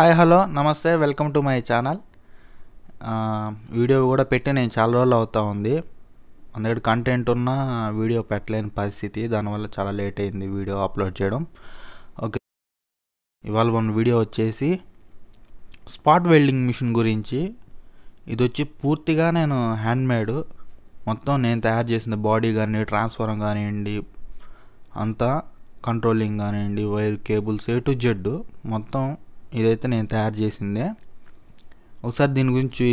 hi hello నమస్తే welcome to my channel video కూడా పెట్టి నేను చాలా రోజులు అవుతా ఉంది అందుకే కంటెంట్ ఉన్న వీడియో పెట్టలేని పరిస్థితి దానివల్ల చాలా లేట్ అయింది వీడియో అప్లోడ్ చేయడం ఓకే ఇవాళ మన వీడియో వచ్చేసి స్పాట్ వెల్డింగ్ మిషన్ గురించి ఇది వచ్చి పూర్తిగా నేను హ్యాండ్మేడ్ మొత్తం నేను తయారు చేసిన బాడీ కానీ ట్రాన్స్ఫారం కానివ్వండి అంతా కంట్రోలింగ్ కానివ్వండి wire cables A to Z మొత్తం ఇదైతే నేను తయారు చేసిందే ఒకసారి దీని గురించి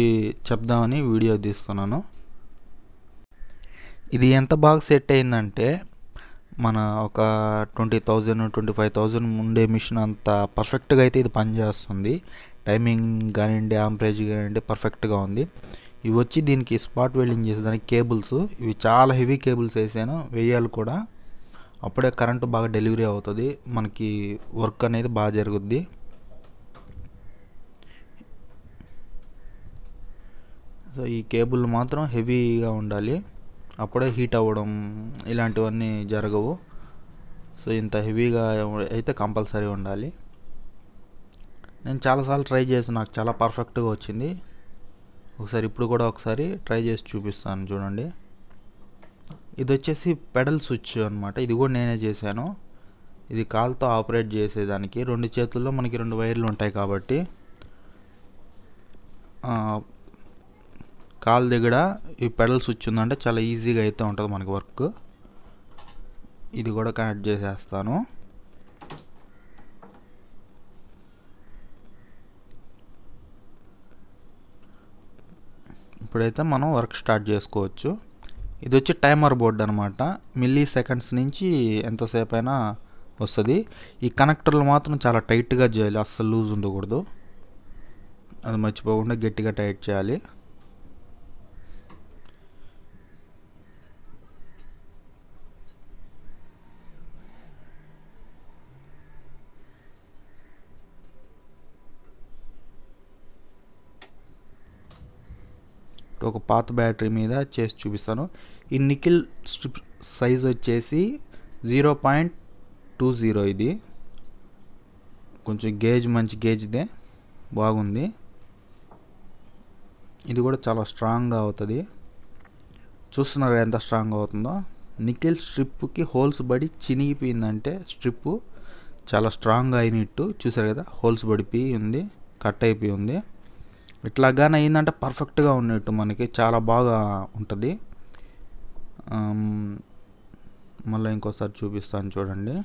చెప్దామని వీడియో తీస్తున్నాను ఇది ఎంత బాగా సెట్ అయిందంటే మన ఒక twenty thousand twenty five thousand ఉండే మిషన్ అంత పర్ఫెక్ట్గా అయితే ఇది పనిచేస్తుంది టైమింగ్ కానివ్వండి ఆంపరేజ్ కానివ్వండి పర్ఫెక్ట్గా ఉంది ఇవి వచ్చి దీనికి స్పాట్ వెల్డింగ్ చేసేదానికి కేబుల్స్ ఇవి చాలా హెవీ కేబుల్స్ వేసాను వేయాలి కూడా అప్పుడే కరెంటు బాగా డెలివరీ అవుతుంది మనకి వర్క్ అనేది బాగా జరుగుద్ది సో ఈ కేబుల్ మాత్రం హెవీగా ఉండాలి అప్పుడే హీట్ అవ్వడం ఇలాంటివన్నీ జరగవు సో ఇంత హెవీగా అయితే కంపల్సరీ ఉండాలి నేను చాలాసార్లు ట్రై చేసి నాకు చాలా పర్ఫెక్ట్గా వచ్చింది ఒకసారి ఇప్పుడు కూడా ఒకసారి ట్రై చేసి చూపిస్తాను చూడండి ఇది వచ్చేసి పెడల్ స్విచ్ అనమాట ఇది కూడా నేనే చేశాను ఇది కాల్తో ఆపరేట్ చేసేదానికి రెండు చేతుల్లో మనకి రెండు వైర్లు ఉంటాయి కాబట్టి కాలు దగ్గర ఈ పెడల్ స్విచ్ ఉందంటే చాలా ఈజీగా అయితే ఉంటుంది మనకి వర్క్ ఇది కూడా కనెక్ట్ చేసేస్తాను ఇప్పుడైతే మనం వర్క్ స్టార్ట్ చేసుకోవచ్చు ఇది వచ్చి టైమర్ బోర్డ్ అనమాట మిల్లీ సెకండ్స్ నుంచి ఎంతసేపు అయినా వస్తుంది ఈ కనెక్టర్లు మాత్రం చాలా టైట్గా చేయాలి అస్సలు లూజ్ ఉండకూడదు అది మర్చిపోకుండా గట్టిగా టైట్ చేయాలి ఒక పాత బ్యాటరీ మీద చేసి చూపిస్తాను ఈ నికిల్ స్ట్రిప్ సైజ్ వచ్చేసి జీరో పాయింట్ టూ జీరో ఇది కొంచెం గేజ్ మంచి గేజ్దే బాగుంది ఇది కూడా చాలా స్ట్రాంగ్గా అవుతుంది చూస్తున్నారు ఎంత స్ట్రాంగ్ అవుతుందో నిఖిల్ స్ట్రిప్కి హోల్స్ పడి చినిగిపోయిందంటే స్ట్రిప్ చాలా స్ట్రాంగ్ అయినట్టు చూసారు కదా హోల్స్ పడిపోయి ఉంది కట్ అయిపోయి ఉంది ఇట్లా కానీ అయిందంటే పర్ఫెక్ట్గా ఉన్నట్టు మనకి చాలా బాగా ఉంటుంది మళ్ళీ ఇంకోసారి చూపిస్తాను చూడండి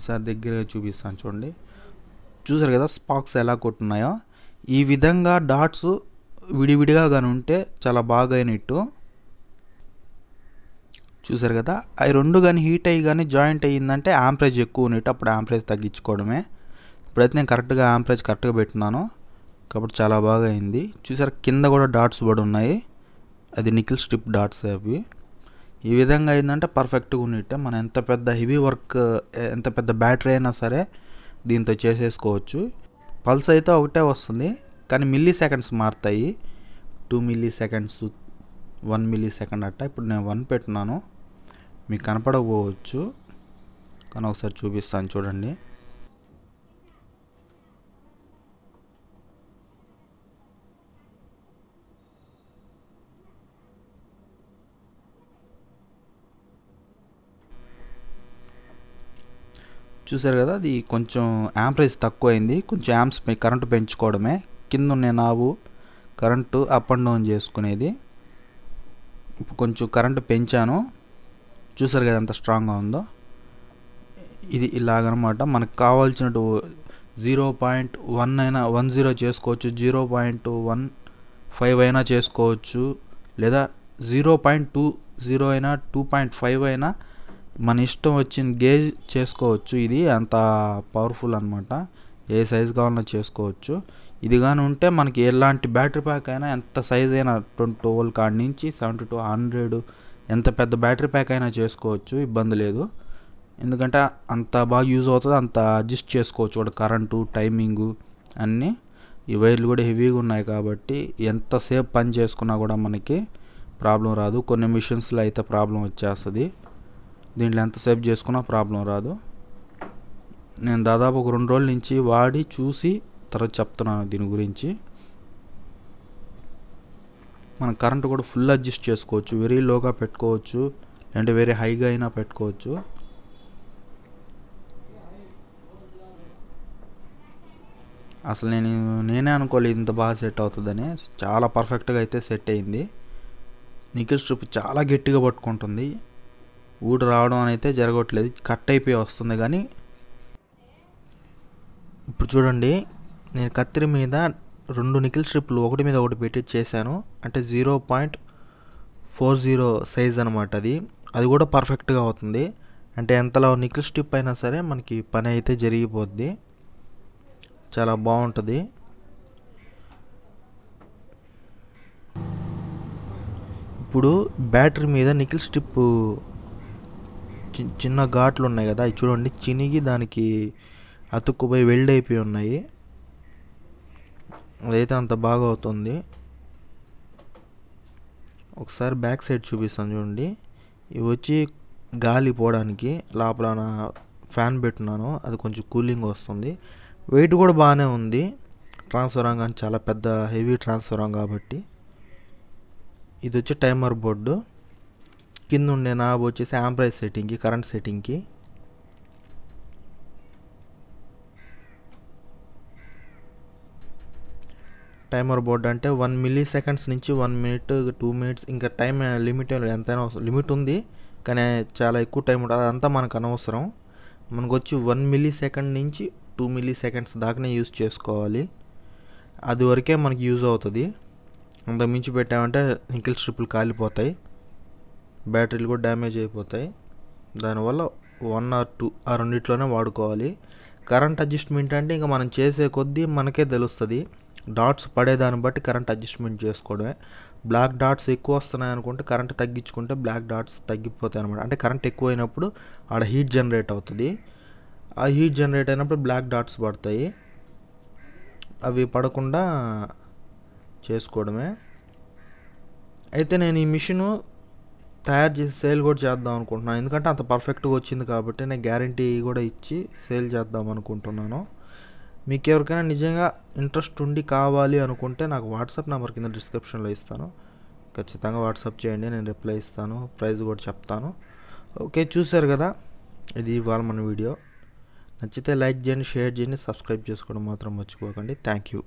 ఈసారి దగ్గరగా చూపిస్తాను చూడండి చూసారు కదా స్పాక్స్ ఎలా కొట్టున్నాయో ఈ విధంగా డాట్స్ విడివిడిగా కానీ ఉంటే చాలా బాగా అయినట్టు చూసారు కదా అవి రెండు కానీ హీట్ అయ్యి కానీ జాయింట్ అయ్యిందంటే ఆంప్రేజ్ ఎక్కువ ఉన్నట్టు అప్పుడు ఆంప్రేజ్ తగ్గించుకోవడమే ఇప్పుడైతే నేను కరెక్ట్గా ఆంప్రేజ్ కరెక్ట్గా పెట్టినాను కాబట్టి చాలా బాగా అయింది చూసారు కింద కూడా డాట్స్ కూడా ఉన్నాయి అది నికిల్ స్ట్రిప్ డాట్స్ అవి ఈ విధంగా అయిందంటే పర్ఫెక్ట్గా ఉన్నట్టే మనం ఎంత పెద్ద హెవీ వర్క్ ఎంత పెద్ద బ్యాటరీ అయినా సరే దీంతో చేసేసుకోవచ్చు పల్స్ అయితే ఒకటే వస్తుంది కానీ మిల్లీ సెకండ్స్ మారుతాయి two milliseconds one millisecond అట్ట ఇప్పుడు నేను వన్ పెట్టినాను మీకు కనపడకపోవచ్చు కానీ ఒకసారి చూపిస్తాను చూడండి చూసారు కదా అది కొంచెం తక్కువ తక్కువైంది కొంచెం యాంప్స్ కరెంటు పెంచుకోవడమే కింద ఉన్న నావు కరెంటు అప్ అండ్ డౌన్ చేసుకునేది ఇప్పుడు కొంచెం కరెంటు పెంచాను చూసారు కదా ఎంత స్ట్రాంగ్గా ఉందో ఇది ఇలాగనమాట మనకు కావాల్సిన జీరో పాయింట్ వన్ అయినా వన్ జీరో చేసుకోవచ్చు జీరో పాయింట్ వన్ ఫైవ్ అయినా చేసుకోవచ్చు లేదా జీరో పాయింట్ టూ జీరో అయినా టూ పాయింట్ ఫైవ్ అయినా మన ఇష్టం వచ్చిన గేజ్ చేసుకోవచ్చు ఇది అంత పవర్ఫుల్ అనమాట ఏ సైజ్ కావాలన్నా చేసుకోవచ్చు ఇది కానీ ఉంటే మనకి ఎలాంటి బ్యాటరీ ప్యాక్ అయినా ఎంత సైజ్ అయినా ట్వంటీ ట్వెల్వ్ కాడ నుంచి సెవెంటీ టూ హండ్రెడ్ ఎంత పెద్ద బ్యాటరీ ప్యాక్ అయినా చేసుకోవచ్చు ఇబ్బంది లేదు ఎందుకంటే అంత బాగా యూజ్ అవుతుంది అంత అడ్జస్ట్ చేసుకోవచ్చు కూడా కరెంటు టైమింగు అన్నీ ఈ వైర్లు కూడా హెవీగా ఉన్నాయి కాబట్టి ఎంతసేపు పని చేసుకున్నా కూడా మనకి ప్రాబ్లం రాదు కొన్ని మిషన్స్లో అయితే ప్రాబ్లం వచ్చేస్తుంది దీంట్లో ఎంతసేపు చేసుకున్నా ప్రాబ్లం రాదు నేను దాదాపు ఒక రెండు రోజుల నుంచి వాడి చూసి తర్వాత చెప్తున్నాను దీని గురించి మనం కరెంట్ కూడా ఫుల్ అడ్జస్ట్ చేసుకోవచ్చు వెరీ లోగా పెట్టుకోవచ్చు లేదంటే వెరీ హైగా అయినా పెట్టుకోవచ్చు అసలు నేను నేనే అనుకోలేదు ఇంత బాగా సెట్ అవుతుందని చాలా పర్ఫెక్ట్గా అయితే సెట్ అయింది నికిల్ స్ట్రిప్ చాలా గట్టిగా పట్టుకుంటుంది ఊడు రావడం అయితే జరగట్లేదు కట్ అయిపోయి వస్తుంది కానీ ఇప్పుడు చూడండి నేను కత్తిరి మీద రెండు నికిల్ స్ట్రిప్లు ఒకటి మీద ఒకటి పెట్టి చేశాను అంటే zero point four zero size అనమాట అది అది కూడా పర్ఫెక్ట్గా అవుతుంది అంటే ఎంతలో నికిల్ స్ట్రిప్ అయినా సరే మనకి పని అయితే జరిగిపోద్ది చాలా బాగుంటుంది ఇప్పుడు బ్యాటరీ మీద నికిల్ స్ట్రిప్ చిన్న ఘాట్లు ఉన్నాయి కదా అవి చూడండి చినిగి దానికి అతుక్కుపోయి వెల్డ్ అయిపోయి ఉన్నాయి అదైతే అంత బాగా అవుతుంది ఒకసారి బ్యాక్ సైడ్ చూపిస్తాను చూడండి ఇవి వచ్చి గాలి పోవడానికి లోపల ఫ్యాన్ పెట్టున్నాను అది కొంచెం కూలింగ్ వస్తుంది వెయిట్ కూడా బాగానే ఉంది ట్రాన్స్ఫరాంగ్ అని చాలా పెద్ద హెవీ ట్రాన్స్ఫరాంగ్ కాబట్టి ఇది వచ్చి టైమర్ బోర్డు కింద ఉండే నాబ్ వచ్చేసి యాంప్రైజ్ సెట్టింగ్కి కరెంట్ సెట్టింగ్కి టైమర్ బోర్డ్ అంటే వన్ మిల్లీ సెకండ్స్ నుంచి వన్ మినిట్ టూ మినిట్స్ ఇంకా టైం లిమిట్ ఎంతైనా లిమిట్ ఉంది కానీ చాలా ఎక్కువ టైం ఉంటుంది అదంతా మనకు అనవసరం మనకు వచ్చి వన్ మిల్లీ సెకండ్ నుంచి టూ మిల్లీ సెకండ్స్ దాకానే యూజ్ చేసుకోవాలి అది వరకే మనకి యూజ్ అవుతుంది అంతకు మించి పెట్టామంటే ఇంకిల్ స్ట్రిప్లు కాలిపోతాయి బ్యాటరీలు కూడా డ్యామేజ్ అయిపోతాయి దానివల్ల వన్ ఆర్ టూ ఆ రెండిట్లోనే వాడుకోవాలి కరెంట్ అడ్జస్ట్మెంట్ అంటే ఇంకా మనం చేసే కొద్దీ మనకే తెలుస్తుంది డాట్స్ పడేదాన్ని బట్టి కరెంట్ అడ్జస్ట్మెంట్ చేసుకోవడమే బ్లాక్ డాట్స్ ఎక్కువ వస్తున్నాయి అనుకుంటే కరెంట్ తగ్గించుకుంటే బ్లాక్ డాట్స్ తగ్గిపోతాయి అనమాట అంటే కరెంట్ ఎక్కువ అయినప్పుడు ఆడ హీట్ జనరేట్ అవుతుంది ఆ హీట్ జనరేట్ అయినప్పుడు బ్లాక్ డాట్స్ పడతాయి అవి పడకుండా చేసుకోవడమే అయితే నేను ఈ మిషను తయారు చేసి సేల్ కూడా చేద్దాం అనుకుంటున్నాను ఎందుకంటే అంత పర్ఫెక్ట్గా వచ్చింది కాబట్టి నేను గ్యారంటీ కూడా ఇచ్చి సేల్ చేద్దాం అనుకుంటున్నాను మీకు ఎవరికైనా నిజంగా ఇంట్రెస్ట్ ఉండి కావాలి అనుకుంటే నాకు వాట్సాప్ నెంబర్ కింద డిస్క్రిప్షన్లో ఇస్తాను ఖచ్చితంగా వాట్సాప్ చేయండి నేను రిప్లై ఇస్తాను ప్రైస్ కూడా చెప్తాను ఓకే చూశారు కదా ఇది ఇవాళ మన వీడియో నచ్చితే లైక్ చేయండి షేర్ చేయండి సబ్స్క్రైబ్ చేసుకోవడం మాత్రం మర్చిపోకండి థ్యాంక్ యూ